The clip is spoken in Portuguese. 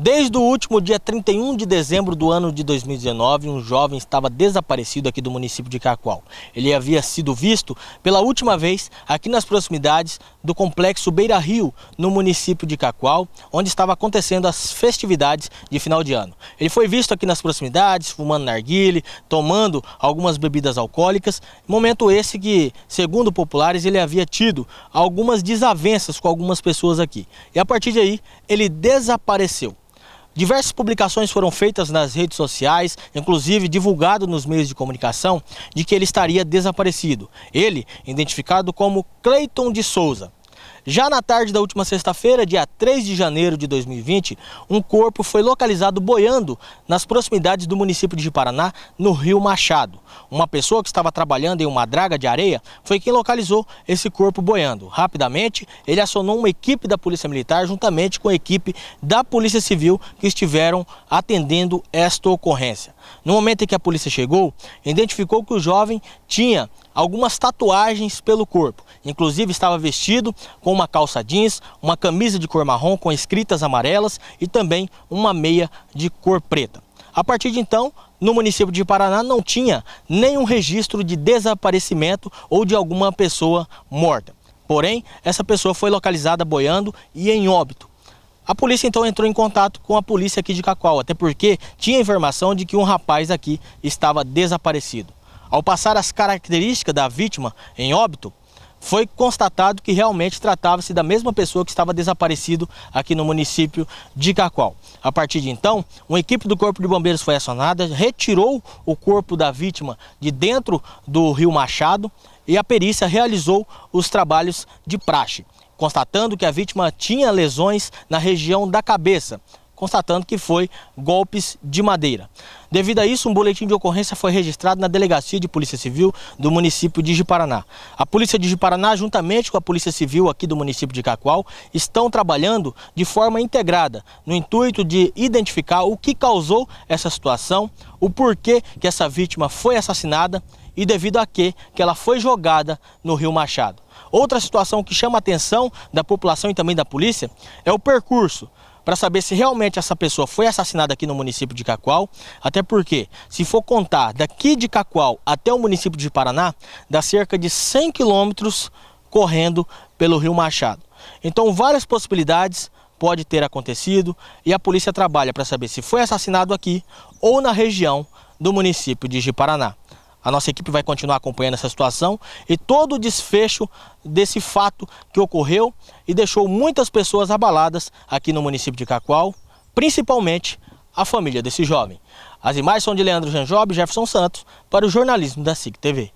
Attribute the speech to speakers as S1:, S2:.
S1: Desde o último dia 31 de dezembro do ano de 2019, um jovem estava desaparecido aqui do município de Cacoal. Ele havia sido visto pela última vez aqui nas proximidades do complexo Beira Rio, no município de Cacoal, onde estava acontecendo as festividades de final de ano. Ele foi visto aqui nas proximidades, fumando narguile, tomando algumas bebidas alcoólicas, momento esse que, segundo populares, ele havia tido algumas desavenças com algumas pessoas aqui. E a partir daí, ele desapareceu. Diversas publicações foram feitas nas redes sociais, inclusive divulgado nos meios de comunicação, de que ele estaria desaparecido. Ele, identificado como Cleiton de Souza. Já na tarde da última sexta-feira, dia 3 de janeiro de 2020, um corpo foi localizado boiando nas proximidades do município de Paraná, no Rio Machado. Uma pessoa que estava trabalhando em uma draga de areia foi quem localizou esse corpo boiando. Rapidamente, ele acionou uma equipe da Polícia Militar juntamente com a equipe da Polícia Civil que estiveram atendendo esta ocorrência. No momento em que a polícia chegou, identificou que o jovem tinha algumas tatuagens pelo corpo. Inclusive estava vestido com com uma calça jeans, uma camisa de cor marrom com escritas amarelas e também uma meia de cor preta. A partir de então, no município de Paraná não tinha nenhum registro de desaparecimento ou de alguma pessoa morta. Porém, essa pessoa foi localizada boiando e em óbito. A polícia então entrou em contato com a polícia aqui de Cacoal, até porque tinha informação de que um rapaz aqui estava desaparecido. Ao passar as características da vítima em óbito, foi constatado que realmente tratava-se da mesma pessoa que estava desaparecido aqui no município de Cacoal. A partir de então, uma equipe do Corpo de Bombeiros foi acionada, retirou o corpo da vítima de dentro do rio Machado e a perícia realizou os trabalhos de praxe, constatando que a vítima tinha lesões na região da cabeça, constatando que foi golpes de madeira. Devido a isso, um boletim de ocorrência foi registrado na Delegacia de Polícia Civil do município de Jiparaná. A Polícia de Jiparaná, juntamente com a Polícia Civil aqui do município de Cacoal, estão trabalhando de forma integrada, no intuito de identificar o que causou essa situação, o porquê que essa vítima foi assassinada e devido a que, que ela foi jogada no Rio Machado. Outra situação que chama a atenção da população e também da polícia é o percurso para saber se realmente essa pessoa foi assassinada aqui no município de Cacoal, até porque se for contar daqui de Cacoal até o município de Paraná, dá cerca de 100 quilômetros correndo pelo Rio Machado. Então várias possibilidades pode ter acontecido e a polícia trabalha para saber se foi assassinado aqui ou na região do município de Paraná. A nossa equipe vai continuar acompanhando essa situação e todo o desfecho desse fato que ocorreu e deixou muitas pessoas abaladas aqui no município de Cacoal, principalmente a família desse jovem. As imagens são de Leandro Janjob e Jefferson Santos para o jornalismo da SIC TV.